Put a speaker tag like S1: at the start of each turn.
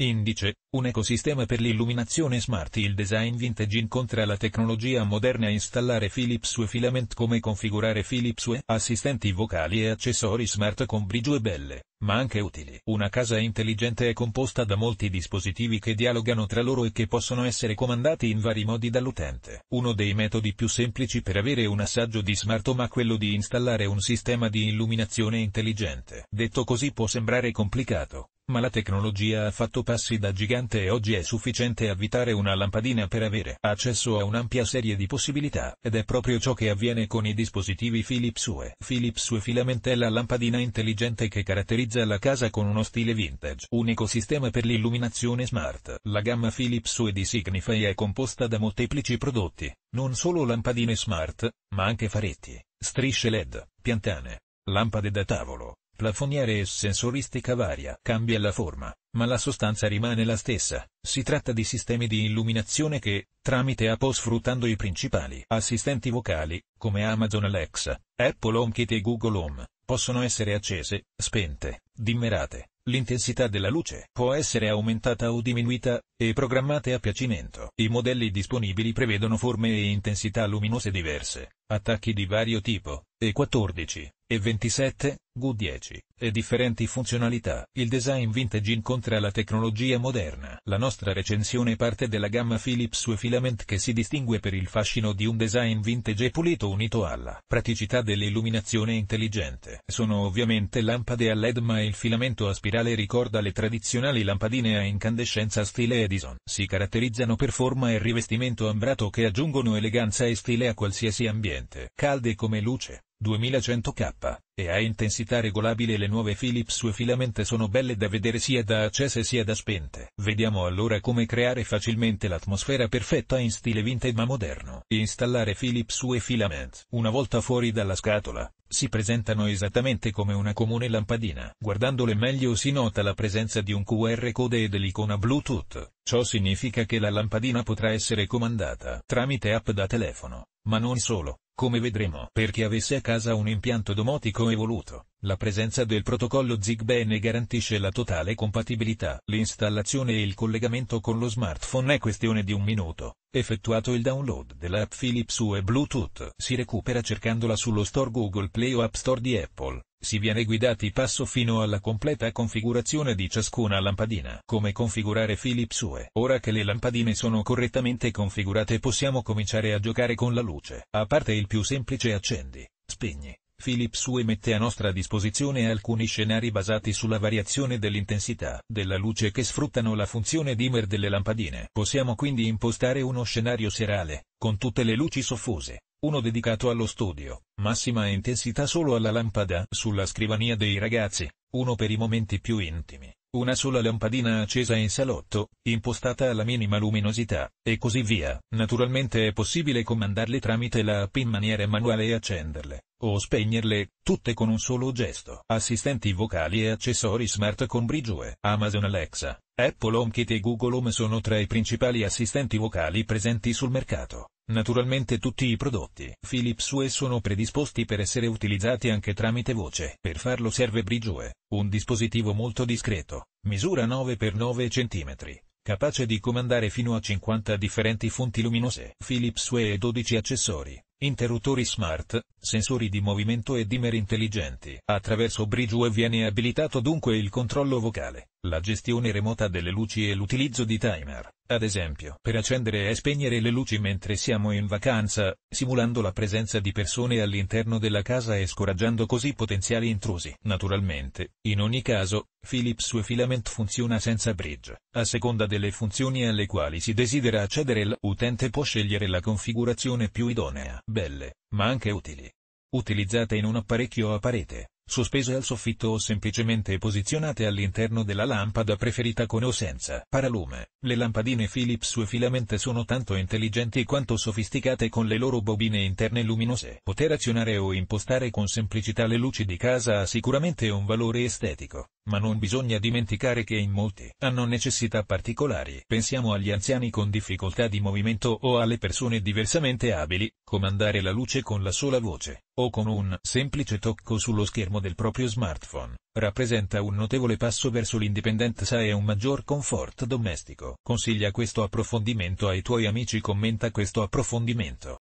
S1: Indice, un ecosistema per l'illuminazione smart Il design vintage incontra la tecnologia moderna Installare Philips Hue Filament Come configurare Philips Hue Assistenti vocali e accessori smart con brigio e belle, ma anche utili Una casa intelligente è composta da molti dispositivi che dialogano tra loro e che possono essere comandati in vari modi dall'utente Uno dei metodi più semplici per avere un assaggio di smart home ma quello di installare un sistema di illuminazione intelligente Detto così può sembrare complicato, ma la tecnologia ha fatto passi da gigante e oggi è sufficiente avvitare una lampadina per avere accesso a un'ampia serie di possibilità, ed è proprio ciò che avviene con i dispositivi Philips UE. Philips UE Filament è la lampadina intelligente che caratterizza la casa con uno stile vintage, un ecosistema per l'illuminazione smart. La gamma Philips UE di Signify è composta da molteplici prodotti, non solo lampadine smart, ma anche faretti, strisce LED, piantane, lampade da tavolo, plafoniere e sensoristica varia. Cambia la forma, ma la sostanza rimane la stessa. Si tratta di sistemi di illuminazione che, tramite Apple sfruttando i principali assistenti vocali, come Amazon Alexa, Apple HomeKit e Google Home, possono essere accese, spente, dimmerate. L'intensità della luce può essere aumentata o diminuita, e programmate a piacimento. I modelli disponibili prevedono forme e intensità luminose diverse, attacchi di vario tipo, E14, E27, Q10, e differenti funzionalità. Il design vintage incontra la tecnologia moderna. La nostra recensione parte della gamma Philips Hue Filament che si distingue per il fascino di un design vintage e pulito unito alla praticità dell'illuminazione intelligente. Sono ovviamente lampade a LED ma il filamento a spirale ricorda le tradizionali lampadine a incandescenza stile Edison. Si caratterizzano per forma e rivestimento ambrato che aggiungono eleganza e stile a qualsiasi ambiente ambiente, calde come luce, 2100K, e a intensità regolabile le nuove Philips sue filamente sono belle da vedere sia da accese sia da spente. Vediamo allora come creare facilmente l'atmosfera perfetta in stile vintage ma moderno. Installare Philips sue filament. Una volta fuori dalla scatola, si presentano esattamente come una comune lampadina. Guardandole meglio si nota la presenza di un QR code e dell'icona Bluetooth. Ciò significa che la lampadina potrà essere comandata tramite app da telefono, ma non solo come vedremo, per chi avesse a casa un impianto domotico evoluto, la presenza del protocollo ZigBee ne garantisce la totale compatibilità. L'installazione e il collegamento con lo smartphone è questione di un minuto. Effettuato il download dell'app Philips UE Bluetooth, si recupera cercandola sullo store Google Play o App Store di Apple si viene guidati passo fino alla completa configurazione di ciascuna lampadina. Come configurare Philips UE? Ora che le lampadine sono correttamente configurate possiamo cominciare a giocare con la luce. A parte il più semplice accendi, spegni. Philips UE mette a nostra disposizione alcuni scenari basati sulla variazione dell'intensità della luce che sfruttano la funzione dimmer delle lampadine. Possiamo quindi impostare uno scenario serale, con tutte le luci soffuse, uno dedicato allo studio, massima intensità solo alla lampada sulla scrivania dei ragazzi, uno per i momenti più intimi, una sola lampadina accesa in salotto, impostata alla minima luminosità, e così via. Naturalmente è possibile comandarle tramite la app in maniera manuale e accenderle, o spegnerle, tutte con un solo gesto. Assistenti vocali e accessori smart con Bridgeway, Amazon Alexa, Apple HomeKit e Google Home sono tra i principali assistenti vocali presenti sul mercato. Naturalmente tutti i prodotti Philips UE sono predisposti per essere utilizzati anche tramite voce. Per farlo serve Bridge un dispositivo molto discreto, misura 9x9 cm, capace di comandare fino a 50 differenti fonti luminose. Philips UE e 12 accessori, interruttori smart, sensori di movimento e dimmer intelligenti. Attraverso Bridgeway viene abilitato dunque il controllo vocale, la gestione remota delle luci e l'utilizzo di timer, ad esempio per accendere e spegnere le luci mentre siamo in vacanza, simulando la presenza di persone all'interno della casa e scoraggiando così potenziali intrusi. Naturalmente, in ogni caso, Philips Hue Filament funziona senza bridge. A seconda delle funzioni alle quali si desidera accedere l'utente può scegliere la configurazione più idonea. Belle, ma anche utili. Utilizzate in un apparecchio a parete sospese al soffitto o semplicemente posizionate all'interno della lampada preferita con o senza paralume. Le lampadine Philips e filamente sono tanto intelligenti quanto sofisticate con le loro bobine interne luminose. Poter azionare o impostare con semplicità le luci di casa ha sicuramente un valore estetico, ma non bisogna dimenticare che in molti hanno necessità particolari. Pensiamo agli anziani con difficoltà di movimento o alle persone diversamente abili, comandare la luce con la sola voce, o con un semplice tocco sullo schermo schermo del proprio smartphone, rappresenta un notevole passo verso l'indipendenza e un maggior comfort domestico. Consiglia questo approfondimento ai tuoi amici commenta questo approfondimento.